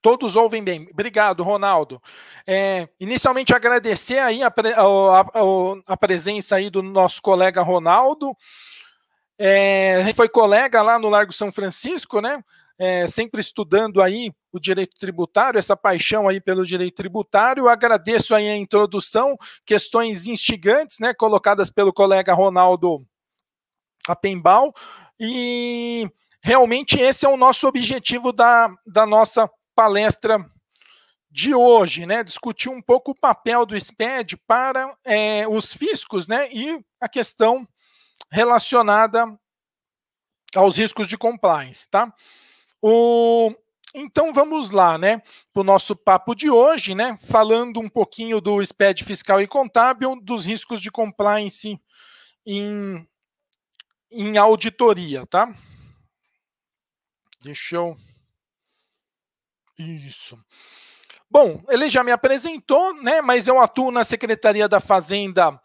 Todos ouvem bem. Obrigado, Ronaldo. É, inicialmente agradecer aí a, a, a, a, presença aí do nosso colega Ronaldo. É, foi colega lá no Largo São Francisco, né? É, sempre estudando aí o direito tributário, essa paixão aí pelo direito tributário. agradeço aí a introdução, questões instigantes, né, colocadas pelo colega Ronaldo Apembal e realmente esse é o nosso objetivo da, da nossa palestra de hoje, né? Discutir um pouco o papel do SPED para é, os fiscos, né? E a questão relacionada aos riscos de compliance, tá? O, então vamos lá, né, para o nosso papo de hoje, né, falando um pouquinho do SPED fiscal e contábil, dos riscos de compliance em, em auditoria, tá? Deixa eu isso. Bom, ele já me apresentou, né? Mas eu atuo na Secretaria da Fazenda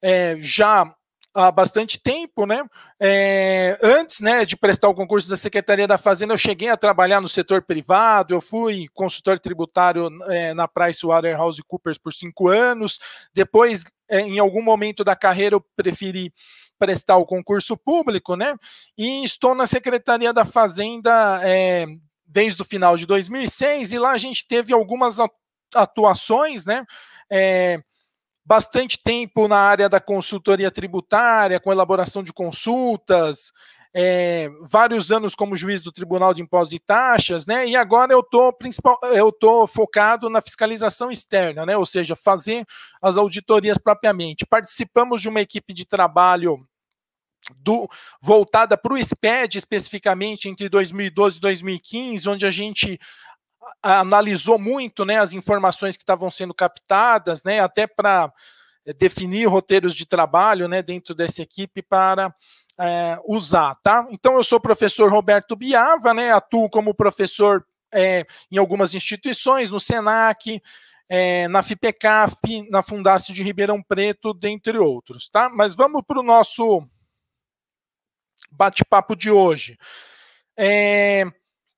é, já há bastante tempo, né? É, antes, né, de prestar o concurso da Secretaria da Fazenda, eu cheguei a trabalhar no setor privado. Eu fui consultor tributário é, na PricewaterhouseCoopers por cinco anos. Depois, é, em algum momento da carreira, eu preferi prestar o concurso público, né? E estou na Secretaria da Fazenda desde o final de 2006 e lá a gente teve algumas atuações, né? É, bastante tempo na área da consultoria tributária, com elaboração de consultas, é, vários anos como juiz do Tribunal de Impostos e Taxas, né? E agora eu tô principal, eu tô focado na fiscalização externa, né? Ou seja, fazer as auditorias propriamente. Participamos de uma equipe de trabalho do, voltada para o SPED especificamente entre 2012 e 2015, onde a gente analisou muito né, as informações que estavam sendo captadas, né, até para eh, definir roteiros de trabalho né, dentro dessa equipe para é, usar. Tá? Então, eu sou o professor Roberto Biava, né, atuo como professor é, em algumas instituições, no SENAC, é, na FIPECAF, na Fundação de Ribeirão Preto, dentre outros. Tá? Mas vamos para o nosso bate-papo de hoje. É,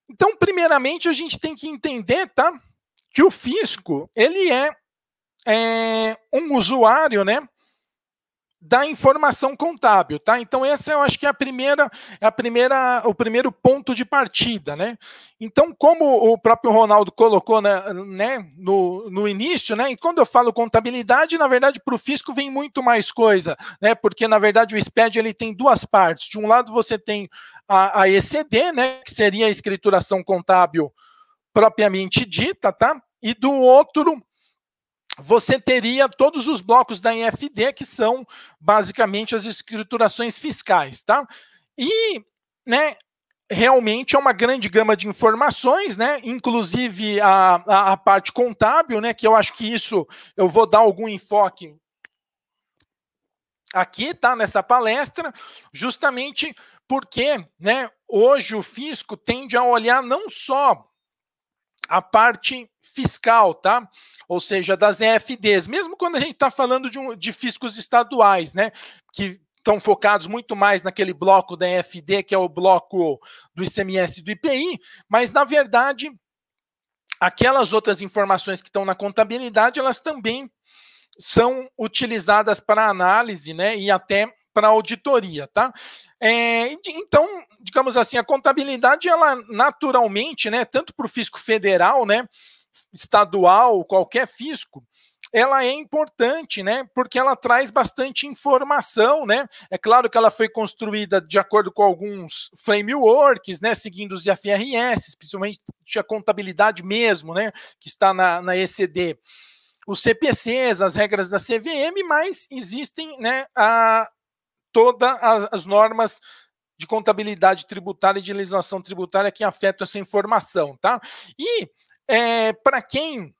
então, primeiramente, a gente tem que entender, tá? Que o fisco ele é, é um usuário, né? da informação contábil, tá? Então essa eu acho que é a primeira, é a primeira, o primeiro ponto de partida, né? Então como o próprio Ronaldo colocou, né, né no, no início, né? E quando eu falo contabilidade, na verdade para o fisco vem muito mais coisa, né? Porque na verdade o SPED ele tem duas partes. De um lado você tem a, a ECD, né? Que seria a escrituração contábil propriamente dita, tá? E do outro você teria todos os blocos da IFD, que são basicamente as escriturações fiscais, tá? E, né, realmente é uma grande gama de informações, né? Inclusive a, a, a, parte contábil, né? Que eu acho que isso eu vou dar algum enfoque aqui, tá? Nessa palestra, justamente porque, né? Hoje o fisco tende a olhar não só a parte fiscal, tá? Ou seja, das EFDs, mesmo quando a gente está falando de, um, de fiscos estaduais, né? Que estão focados muito mais naquele bloco da EFD, que é o bloco do ICMS do IPI, mas na verdade aquelas outras informações que estão na contabilidade, elas também são utilizadas para análise, né, e até para auditoria, tá? É, então, digamos assim, a contabilidade, ela naturalmente, né, tanto para o fisco federal, né, estadual, qualquer fisco, ela é importante, né? Porque ela traz bastante informação, né? É claro que ela foi construída de acordo com alguns frameworks, né? Seguindo os IFRS, principalmente a contabilidade mesmo, né? Que está na, na ECD os CPCs, as regras da CVM, mas existem né, a, todas as, as normas de contabilidade tributária e de legislação tributária que afetam essa informação, tá? E é, para quem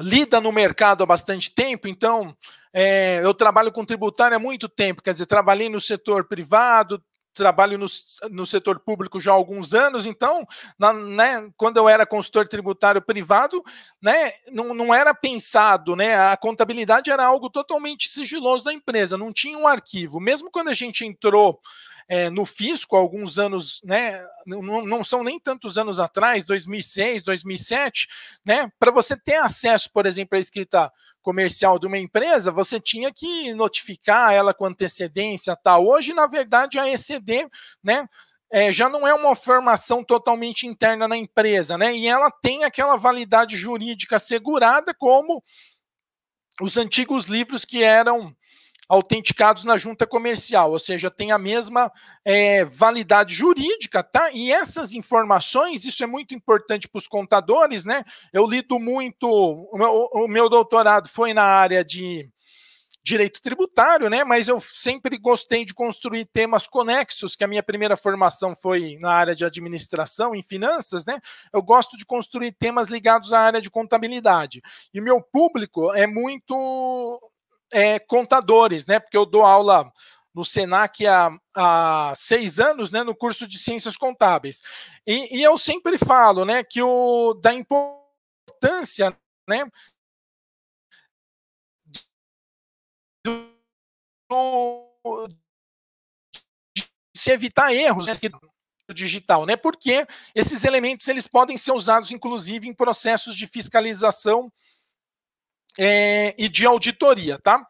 lida no mercado há bastante tempo, então é, eu trabalho com tributário há muito tempo, quer dizer, trabalhei no setor privado, trabalho no, no setor público já há alguns anos, então, na, né, quando eu era consultor tributário privado, né, não, não era pensado, né, a contabilidade era algo totalmente sigiloso da empresa, não tinha um arquivo. Mesmo quando a gente entrou é, no fisco alguns anos, né, não, não são nem tantos anos atrás, 2006, 2007, né, para você ter acesso, por exemplo, à escrita comercial de uma empresa, você tinha que notificar ela com antecedência, tal. Hoje, na verdade, a ECD, né, é, já não é uma formação totalmente interna na empresa, né? E ela tem aquela validade jurídica assegurada como os antigos livros que eram autenticados na junta comercial, ou seja, tem a mesma é, validade jurídica, tá? E essas informações, isso é muito importante para os contadores, né? Eu lido muito, o meu, o meu doutorado foi na área de direito tributário, né? Mas eu sempre gostei de construir temas conexos, que a minha primeira formação foi na área de administração em finanças, né? Eu gosto de construir temas ligados à área de contabilidade. E meu público é muito é, contadores, né? Porque eu dou aula no Senac há, há seis anos, né? No curso de Ciências Contábeis. E, e eu sempre falo, né? Que o da importância, né? Do, se evitar erros né, assim, digital, né? Porque esses elementos eles podem ser usados, inclusive, em processos de fiscalização é, e de auditoria, tá?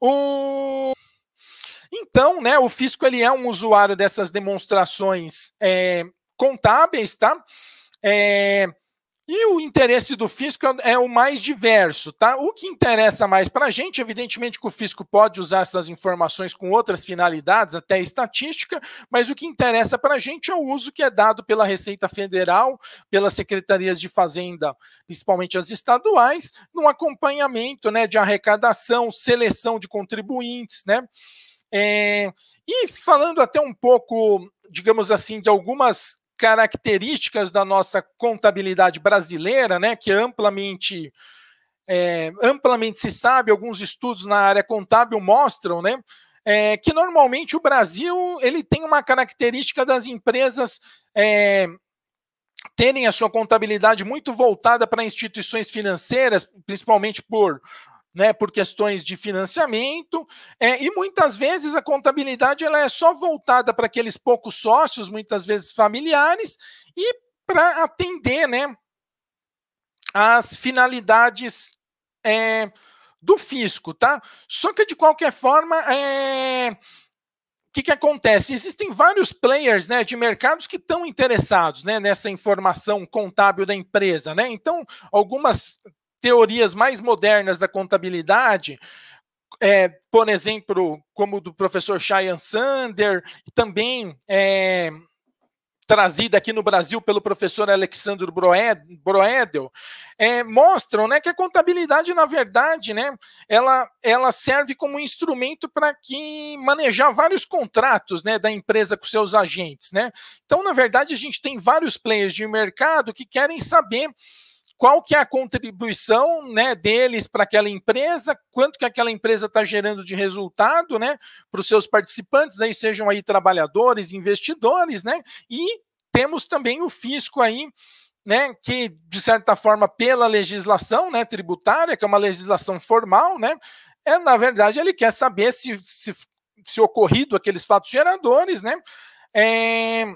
O... Então, né, o fisco ele é um usuário dessas demonstrações é, contábeis, tá? É, e o interesse do fisco é, é o mais diverso, tá? O que interessa mais para a gente, evidentemente que o fisco pode usar essas informações com outras finalidades, até estatística, mas o que interessa para a gente é o uso que é dado pela Receita Federal, pelas secretarias de Fazenda, principalmente as estaduais, no acompanhamento né, de arrecadação, seleção de contribuintes, né? É, e falando até um pouco, digamos assim, de algumas características da nossa contabilidade brasileira, né, que amplamente é, amplamente se sabe, alguns estudos na área contábil mostram, né, é, que normalmente o Brasil ele tem uma característica das empresas é, terem a sua contabilidade muito voltada para instituições financeiras, principalmente por né, por questões de financiamento, é, e muitas vezes a contabilidade ela é só voltada para aqueles poucos sócios, muitas vezes familiares, e para atender né, as finalidades é, do fisco, tá? Só que de qualquer forma, é, o que, que acontece? Existem vários players né, de mercados que estão interessados né, nessa informação contábil da empresa. Né? Então, algumas teorias mais modernas da contabilidade, é, por exemplo, como do professor Cheyenne Sander, também é, trazida aqui no Brasil pelo professor Alexandre Broedel, é, mostram né, que a contabilidade, na verdade, né, ela, ela serve como instrumento para que manejar vários contratos né, da empresa com seus agentes. Né? Então, na verdade, a gente tem vários players de mercado que querem saber qual que é a contribuição né, deles para aquela empresa, quanto que aquela empresa está gerando de resultado né, para os seus participantes, aí sejam aí trabalhadores, investidores, né? E temos também o fisco aí, né, que de certa forma pela legislação, né, tributária, que é uma legislação formal, né, é na verdade ele quer saber se se, se ocorrido aqueles fatos geradores, né, é,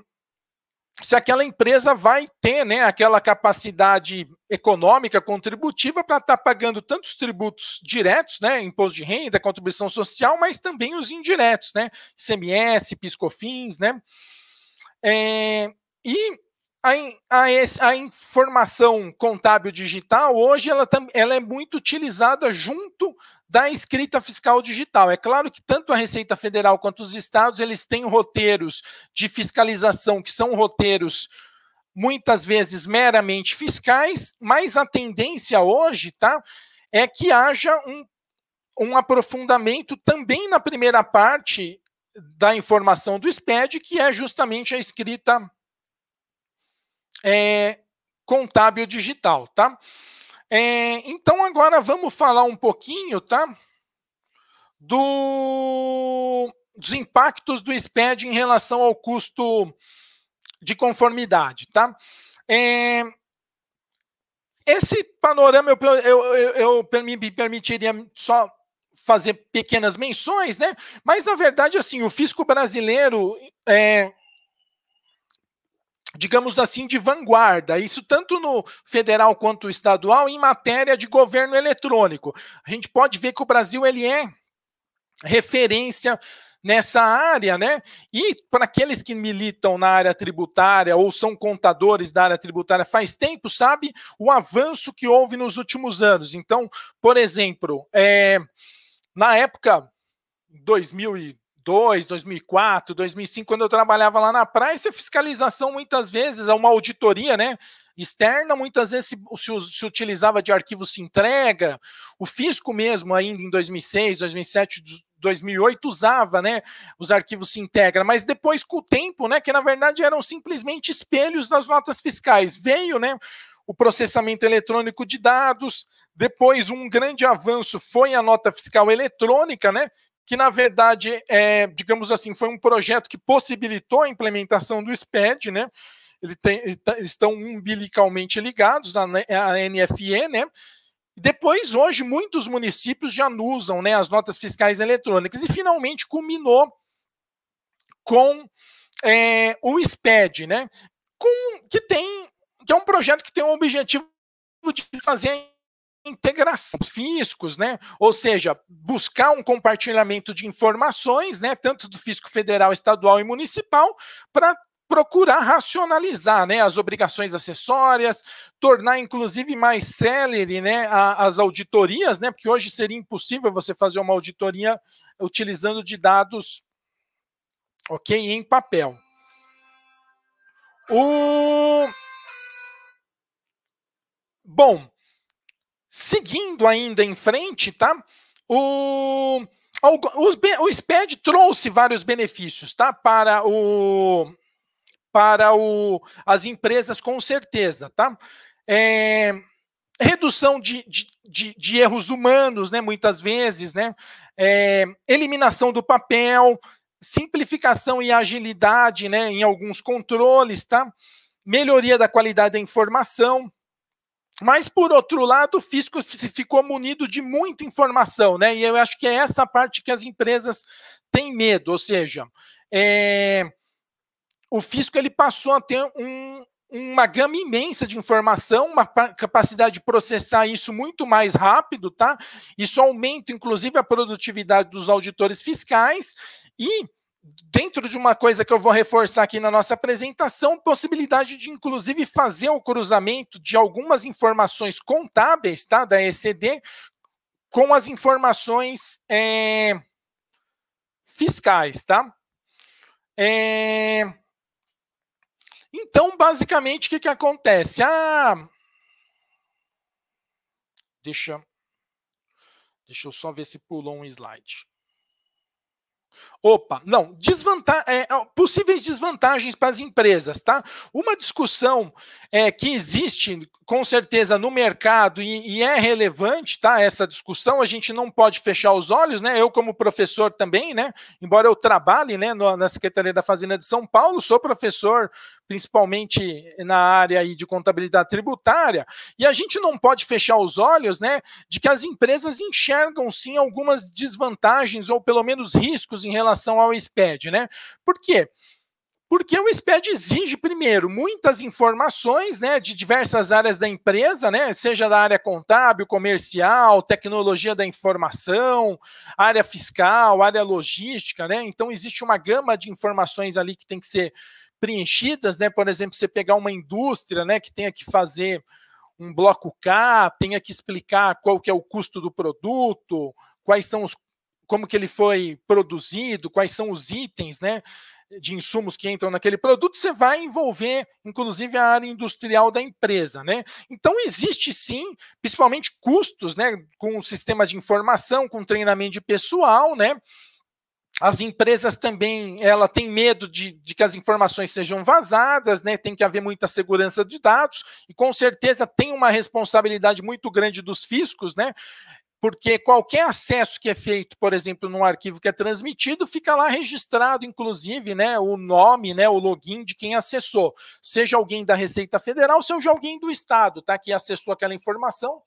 se aquela empresa vai ter né, aquela capacidade econômica contributiva para estar tá pagando tantos tributos diretos, né, imposto de renda, contribuição social, mas também os indiretos, né, CMS, piscofins, né, é, e a, a, a, informação contábil digital hoje ela, ela, é muito utilizada junto da escrita fiscal digital. É claro que tanto a Receita Federal quanto os estados eles têm roteiros de fiscalização que são roteiros muitas vezes meramente fiscais, mas a tendência hoje, tá, é que haja um, um aprofundamento também na primeira parte da informação do SPED, que é justamente a escrita é, contábil digital, tá? É, então agora vamos falar um pouquinho, tá? Do, dos impactos do SPED em relação ao custo de conformidade, tá? É, esse panorama eu, eu, eu, eu me permitiria só fazer pequenas menções, né? Mas na verdade, assim, o fisco brasileiro é, digamos assim, de vanguarda. Isso tanto no federal quanto estadual em matéria de governo eletrônico. A gente pode ver que o Brasil ele é referência nessa área, né? E para aqueles que militam na área tributária ou são contadores da área tributária faz tempo, sabe o avanço que houve nos últimos anos. Então, por exemplo, é, na época 2000 e 2002, 2004, 2005, quando eu trabalhava lá na praia, essa é fiscalização muitas vezes é uma auditoria, né? externa, muitas vezes se, se, se, utilizava de arquivo se entrega, o fisco mesmo ainda em 2006, 2007, 2008 usava, né, os arquivos se integra, mas depois com o tempo, né, que na verdade eram simplesmente espelhos das notas fiscais. Veio, né, o processamento eletrônico de dados, depois um grande avanço foi a nota fiscal eletrônica, né, que na verdade é, digamos assim, foi um projeto que possibilitou a implementação do SPED, né? Ele tem, ele tá, estão umbilicalmente ligados à, à NFE, né? Depois, hoje, muitos municípios já usam né, as notas fiscais eletrônicas e finalmente culminou com é, o SPED, né? Com, que tem que é um projeto que tem o objetivo de fazer integração, fiscos, né? Ou seja, buscar um compartilhamento de informações, né, tanto do fisco federal, estadual e municipal, para procurar racionalizar né, as obrigações acessórias, tornar inclusive mais célere né, as auditorias, né, porque hoje seria impossível você fazer uma auditoria utilizando de dados ok em papel. O... Bom, Seguindo ainda em frente, tá? O, o, o SPED trouxe vários benefícios, tá? Para o para o, as empresas com certeza, tá? É, redução de, de, de, de, erros humanos, né? Muitas vezes, né? É, eliminação do papel, simplificação e agilidade, né? Em alguns controles, tá? Melhoria da qualidade da informação, mas, por outro lado, o fisco ficou munido de muita informação, né? E eu acho que é essa parte que as empresas têm medo, ou seja, é... o fisco ele passou a ter um, uma gama imensa de informação, uma capacidade de processar isso muito mais rápido, tá? Isso aumenta, inclusive, a produtividade dos auditores fiscais e dentro de uma coisa que eu vou reforçar aqui na nossa apresentação, possibilidade de inclusive fazer o cruzamento de algumas informações contábeis tá, da ECD com as informações é, fiscais, tá? É, então, basicamente, o que, que acontece? Ah, deixa, deixa eu só ver se pulou um slide. Opa, não, desvanta é, é, possíveis desvantagens para as empresas, tá? Uma discussão é, que existe com certeza no mercado e, e, é relevante, tá? Essa discussão, a gente não pode fechar os olhos, né? Eu, como professor também, né? Embora eu trabalhe né, no, na Secretaria da Fazenda de São Paulo, sou professor principalmente na área aí de contabilidade tributária, e a gente não pode fechar os olhos, né, de que as empresas enxergam sim algumas desvantagens ou pelo menos riscos em relação relação ao SPED, né? Por quê? porque o SPED exige, primeiro, muitas informações né, de diversas áreas da empresa, né, seja da área contábil, comercial, tecnologia da informação, área fiscal, área logística. Né? Então, existe uma gama de informações ali que tem que ser preenchidas. Né? Por exemplo, você pegar uma indústria né, que tenha que fazer um bloco K, tenha que explicar qual que é o custo do produto, quais são os como que ele foi produzido, quais são os itens, né? de insumos que entram naquele produto, você vai envolver, inclusive, a área industrial da empresa, né? Então existe sim, principalmente custos, né? Com o sistema de informação, com treinamento de pessoal, né? As empresas também, ela tem medo de, de que as informações sejam vazadas, né? Tem que haver muita segurança de dados e com certeza tem uma responsabilidade muito grande dos fiscos, né? porque qualquer acesso que é feito, por exemplo, num arquivo que é transmitido, fica lá registrado, inclusive, né, o nome, né, o login de quem acessou, seja alguém da Receita Federal, seja alguém do Estado, tá, que acessou aquela informação,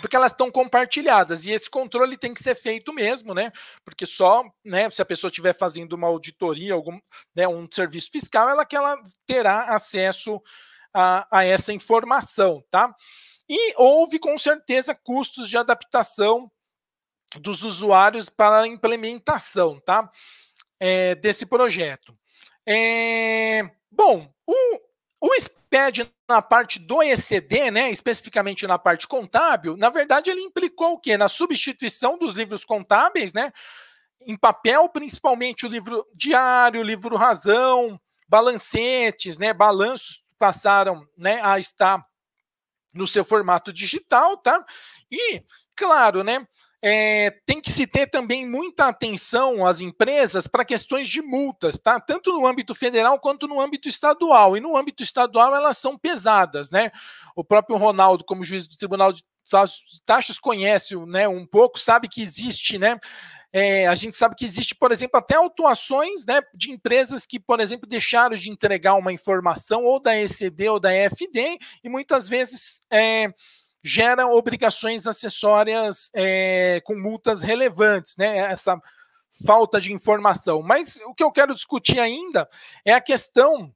porque elas estão compartilhadas e esse controle tem que ser feito mesmo, né? Porque só, né, se a pessoa estiver fazendo uma auditoria, algum, né, um serviço fiscal, ela que ela terá acesso a, a essa informação, tá? E houve, com certeza, custos de adaptação dos usuários para a implementação tá? É, desse projeto. É, bom, o, o SPED na parte do ECD, né, especificamente na parte contábil, na verdade ele implicou o quê? Na substituição dos livros contábeis, né, em papel, principalmente o livro diário, o livro razão, balancetes, né, balanços passaram, né, a estar no seu formato digital, tá? E, claro, né? É, tem que se ter também muita atenção às empresas para questões de multas, tá? Tanto no âmbito federal quanto no âmbito estadual. E no âmbito estadual elas são pesadas, né? O próprio Ronaldo, como juiz do Tribunal de Taxas, conhece né, um pouco, sabe que existe, né? É, a gente sabe que existe, por exemplo, até autuações né, de empresas que, por exemplo, deixaram de entregar uma informação ou da ECD ou da EFD, e muitas vezes é, gera obrigações acessórias é, com multas relevantes, né? Essa falta de informação. Mas o que eu quero discutir ainda é a questão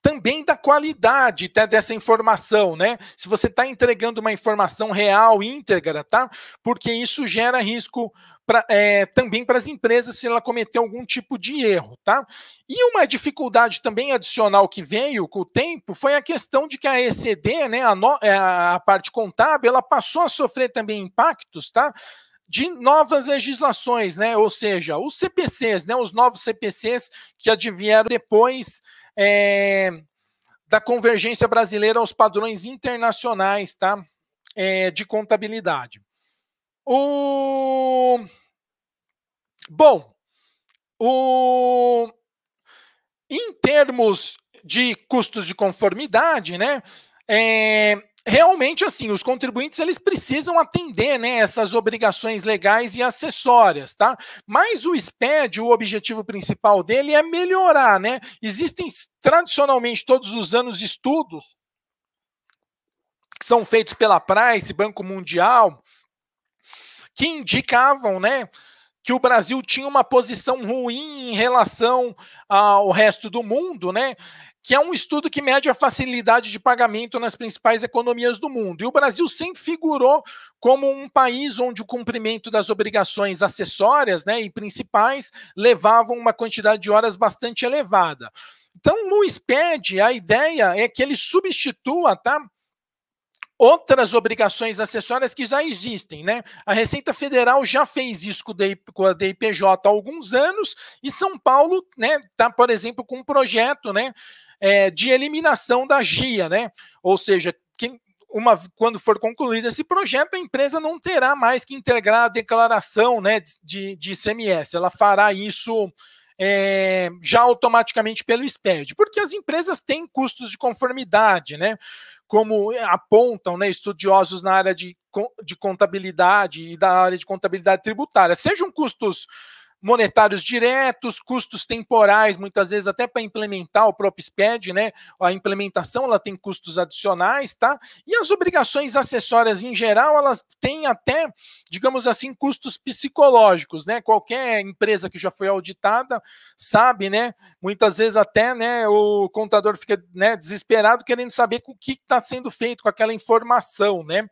também da qualidade tá, dessa informação, né? Se você está entregando uma informação real, íntegra, tá? Porque isso gera risco pra, é, também para as empresas se ela cometer algum tipo de erro, tá? E uma dificuldade também adicional que veio com o tempo foi a questão de que a ECD, né, a, no, é, a parte contábil, ela passou a sofrer também impactos, tá? de novas legislações, né? Ou seja, os CPCs, né? Os novos CPCs que advieram depois é, da convergência brasileira aos padrões internacionais tá? É, de contabilidade. O... Bom, o... em termos de custos de conformidade, né? É, realmente assim, os contribuintes eles precisam atender né, essas obrigações legais e acessórias, tá? Mas o SPED, o objetivo principal dele é melhorar, né? Existem tradicionalmente todos os anos estudos que são feitos pela Price, Banco Mundial, que indicavam, né? que o Brasil tinha uma posição ruim em relação ao resto do mundo, né? que é um estudo que mede a facilidade de pagamento nas principais economias do mundo. E o Brasil sempre figurou como um país onde o cumprimento das obrigações acessórias né, e principais levavam uma quantidade de horas bastante elevada. Então, no SPED, a ideia é que ele substitua, tá? outras obrigações acessórias que já existem. Né? A Receita Federal já fez isso com a DIPJ há alguns anos e São Paulo está, né, tá, por exemplo, com um projeto né, é, de eliminação da GIA, né? ou seja, quem, uma, quando for concluído esse projeto, a empresa não terá mais que integrar a declaração né, de, de ICMS, ela fará isso é, já automaticamente pelo SPED, porque as empresas têm custos de conformidade, né? Como eh, apontam né, estudiosos na área de, de contabilidade e da área de contabilidade tributária, sejam custos monetários diretos, custos temporais, muitas vezes até para implementar o próprio SPED, né? A implementação ela tem custos adicionais, tá? E as obrigações acessórias em geral, elas têm até, digamos assim, custos psicológicos, né? Qualquer empresa que já foi auditada sabe, né? Muitas vezes até, né, o contador fica, né, desesperado querendo saber o que está sendo feito com aquela informação, né?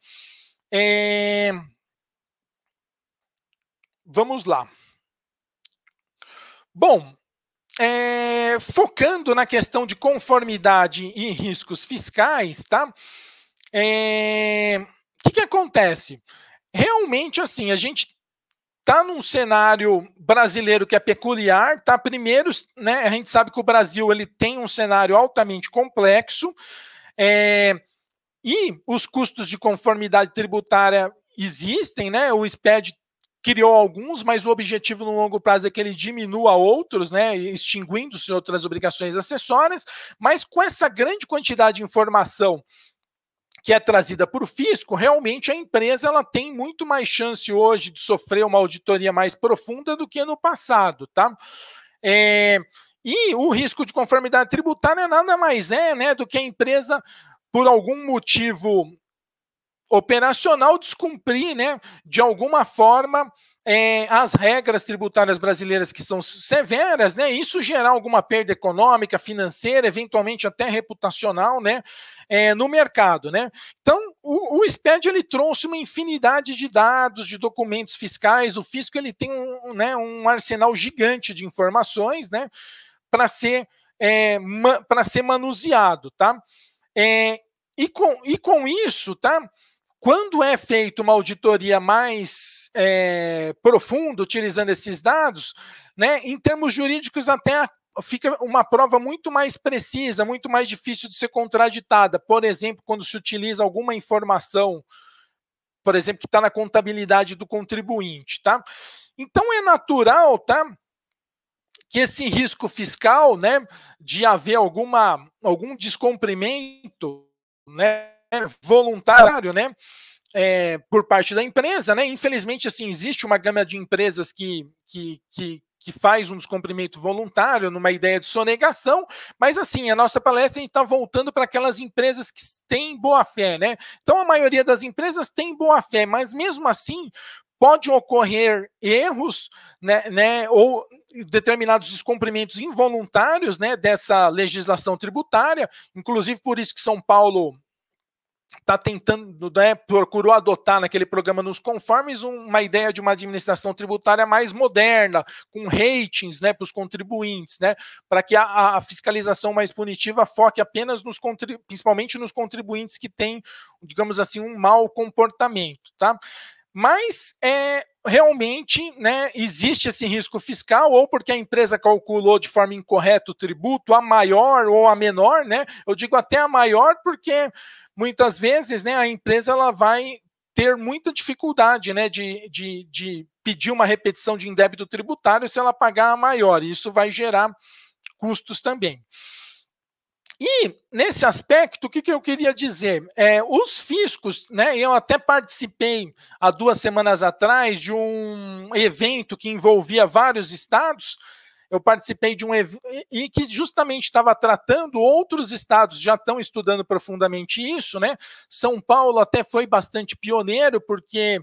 É... Vamos lá. Bom, é, focando na questão de conformidade e riscos fiscais, tá? O é, que, que acontece? Realmente, assim, a gente está num cenário brasileiro que é peculiar, tá? Primeiro, né, a gente sabe que o Brasil ele tem um cenário altamente complexo é, e os custos de conformidade tributária existem, né? O SPED criou alguns, mas o objetivo no longo prazo é que ele diminua outros, né, extinguindo-se outras obrigações acessórias, mas com essa grande quantidade de informação que é trazida por fisco, realmente a empresa ela tem muito mais chance hoje de sofrer uma auditoria mais profunda do que no passado, tá? É, e o risco de conformidade tributária nada mais é, né, do que a empresa por algum motivo operacional descumprir, né, de alguma forma, é, as regras tributárias brasileiras que são severas, né, isso gerar alguma perda econômica, financeira, eventualmente até reputacional, né, é, no mercado, né. Então, o, o SPED ele trouxe uma infinidade de dados, de documentos fiscais, o fisco ele tem um, né, um arsenal gigante de informações, né, para ser é, eh, para ser manuseado, tá? É, e, com, e com isso, tá? Quando é feita uma auditoria mais é, profunda, utilizando esses dados, né, em termos jurídicos, até fica uma prova muito mais precisa, muito mais difícil de ser contraditada. Por exemplo, quando se utiliza alguma informação, por exemplo, que está na contabilidade do contribuinte, tá? Então é natural, tá? Que esse risco fiscal, né, de haver alguma algum descumprimento, né, é voluntário, né? É, por parte da empresa, né? Infelizmente, assim, existe uma gama de empresas que, que, que, que faz um descumprimento voluntário numa ideia de sonegação, mas assim, a nossa palestra está voltando para aquelas empresas que têm boa fé, né? Então a maioria das empresas tem boa fé, mas mesmo assim pode ocorrer erros, né, né, ou determinados descumprimentos involuntários, né, dessa legislação tributária, inclusive por isso que São Paulo está tentando, né, procurou adotar naquele programa nos conformes uma ideia de uma administração tributária mais moderna, com ratings né, para os contribuintes, né, para que a, a, fiscalização mais punitiva foque apenas nos principalmente nos contribuintes que têm, digamos assim, um mau comportamento. Tá? Mas é, realmente né, existe esse risco fiscal, ou porque a empresa calculou de forma incorreta o tributo, a maior ou a menor, né? Eu digo até a maior, porque muitas vezes né, a empresa ela vai ter muita dificuldade né, de, de, de pedir uma repetição de indébito tributário se ela pagar a maior. E isso vai gerar custos também. E, nesse aspecto, o que, que eu queria dizer? É, os fiscos, né, eu até participei há duas semanas atrás de um evento que envolvia vários estados, eu participei de um evento e que justamente estava tratando outros estados já estão estudando profundamente isso, né? São Paulo até foi bastante pioneiro porque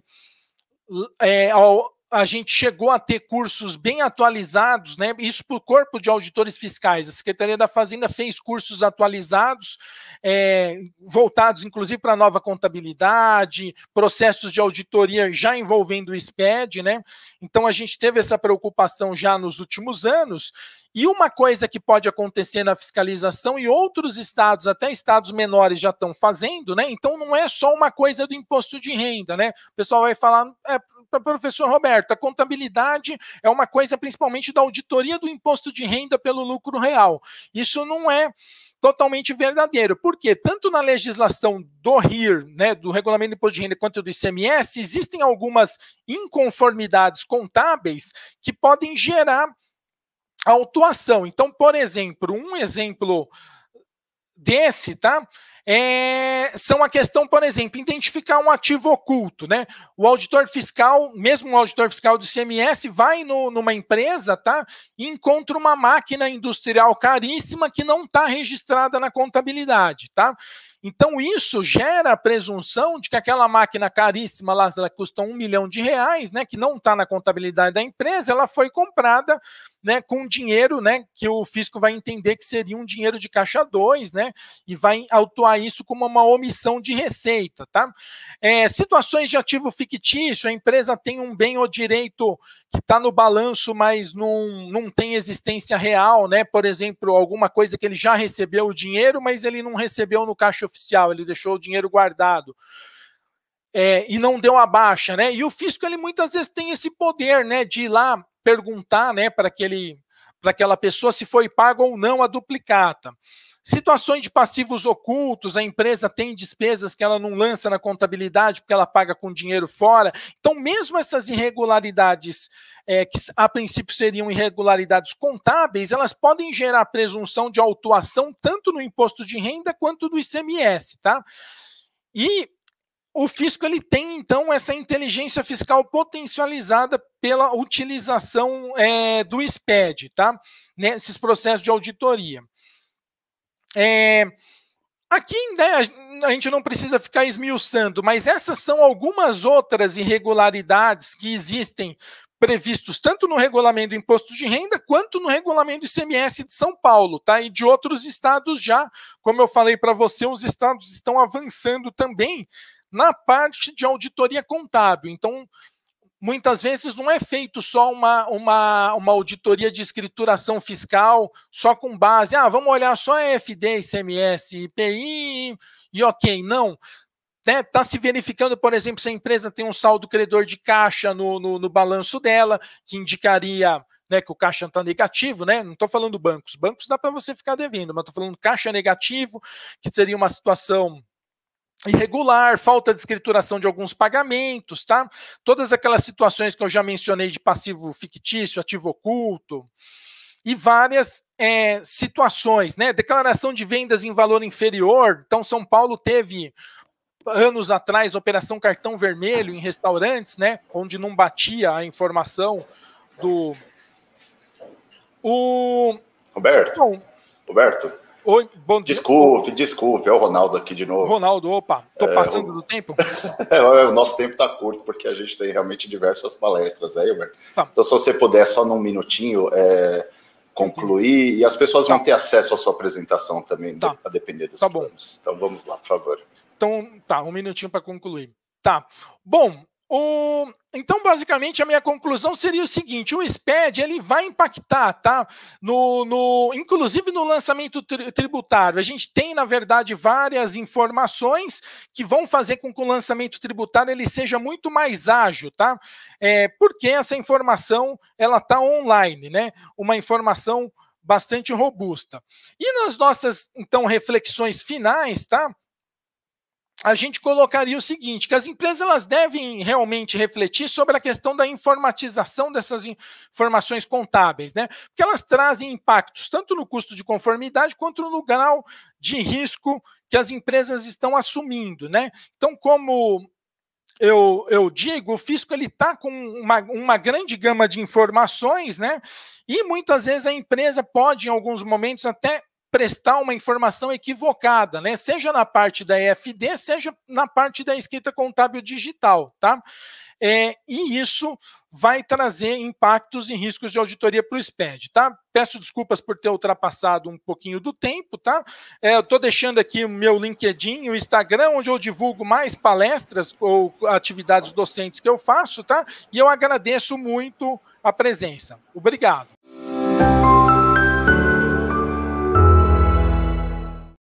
é, ao, a gente chegou a ter cursos bem atualizados, né? Isso para o corpo de auditores fiscais. A Secretaria da Fazenda fez cursos atualizados, é, voltados inclusive para nova contabilidade, processos de auditoria já envolvendo o SPED, né? Então a gente teve essa preocupação já nos últimos anos e uma coisa que pode acontecer na fiscalização, e outros estados, até estados menores, já estão fazendo, né? Então não é só uma coisa do imposto de renda, né? O pessoal vai falar, é, professor Roberto, a contabilidade é uma coisa principalmente da auditoria do imposto de renda pelo lucro real. Isso não é totalmente verdadeiro, porque tanto na legislação do RIR, né, do Regulamento do Imposto de Renda, quanto do ICMS, existem algumas inconformidades contábeis que podem gerar autuação. Então, por exemplo, um exemplo desse, tá? É, são a questão, por exemplo, identificar um ativo oculto, né? O auditor fiscal, mesmo o auditor fiscal do CMS, vai no, numa empresa, tá? E encontra uma máquina industrial caríssima que não está registrada na contabilidade, tá? Então, isso gera a presunção de que aquela máquina caríssima lá, ela custa um milhão de reais, né, que não está na contabilidade da empresa, ela foi comprada né, com dinheiro né, que o fisco vai entender que seria um dinheiro de caixa 2, né, e vai autuar isso como uma omissão de receita. Tá? É, situações de ativo fictício, a empresa tem um bem ou direito que está no balanço, mas não, não tem existência real, né? por exemplo, alguma coisa que ele já recebeu o dinheiro, mas ele não recebeu no caixa oficial, ele deixou o dinheiro guardado. É, e não deu a baixa, né? E o fisco ele muitas vezes tem esse poder, né, de ir lá perguntar, né, para aquele para aquela pessoa se foi pago ou não a duplicata. Situações de passivos ocultos, a empresa tem despesas que ela não lança na contabilidade porque ela paga com dinheiro fora. Então, mesmo essas irregularidades, é, que a princípio seriam irregularidades contábeis, elas podem gerar presunção de autuação tanto no imposto de renda quanto do ICMS, tá? E o fisco ele tem então essa inteligência fiscal potencializada pela utilização é, do SPED, tá? Nesses processos de auditoria. É, aqui né, a gente não precisa ficar esmiuçando, mas essas são algumas outras irregularidades que existem previstos tanto no regulamento do imposto de renda quanto no regulamento do ICMS de São Paulo, tá? E de outros estados já, como eu falei para você, os estados estão avançando também na parte de auditoria contábil. Então, muitas vezes não é feito só uma, uma, uma auditoria de escrituração fiscal só com base, ah, vamos olhar só FD, ICMS, IPI e ok, não. Está né? Tá se verificando, por exemplo, se a empresa tem um saldo credor de caixa no, no, no balanço dela, que indicaria né, que o caixa está negativo, né? Não estou falando bancos. Bancos dá para você ficar devendo, mas estou falando caixa negativo, que seria uma situação irregular, falta de escrituração de alguns pagamentos, tá? Todas aquelas situações que eu já mencionei de passivo fictício, ativo oculto e várias é, situações, né? Declaração de vendas em valor inferior. Então, São Paulo teve anos atrás operação cartão vermelho em restaurantes, né? Onde não batia a informação do o Roberto. Então, Roberto. Oi, bom dia. Desculpe, desculpe, é o Ronaldo aqui de novo. Ronaldo, opa, tô é, passando o... do tempo? É, é, o nosso tempo tá curto, porque a gente tem realmente diversas palestras, aí, né, Hilbert? Tá. Então, se você puder, só num minutinho, é, concluir, e as pessoas tá. vão ter acesso à sua apresentação também, tá. a depender dos tá planos. Bom. Então, vamos lá, por favor. Então, tá, um minutinho para concluir. Tá. Bom, o, então, basicamente, a minha conclusão seria o seguinte: o SPED ele vai impactar, tá? No, no, inclusive no lançamento tributário. A gente tem, na verdade, várias informações que vão fazer com que o lançamento tributário ele seja muito mais ágil, tá? É, porque essa informação ela está online, né? Uma informação bastante robusta. E nas nossas, então, reflexões finais, tá? a gente colocaria o seguinte, que as empresas elas devem realmente refletir sobre a questão da informatização dessas informações contábeis, né? Porque elas trazem impactos tanto no custo de conformidade quanto no grau de risco que as empresas estão assumindo, né? Então, como eu, eu digo, o fisco ele está com uma, uma grande gama de informações, né? E muitas vezes a empresa pode, em alguns momentos, até prestar uma informação equivocada, né? Seja na parte da EFD, seja na parte da escrita contábil digital, tá? É, e isso vai trazer impactos e riscos de auditoria para o SPED, tá? Peço desculpas por ter ultrapassado um pouquinho do tempo, tá? É, eu estou deixando aqui o meu LinkedIn, o Instagram, onde eu divulgo mais palestras ou atividades docentes que eu faço, tá? E eu agradeço muito a presença. Obrigado.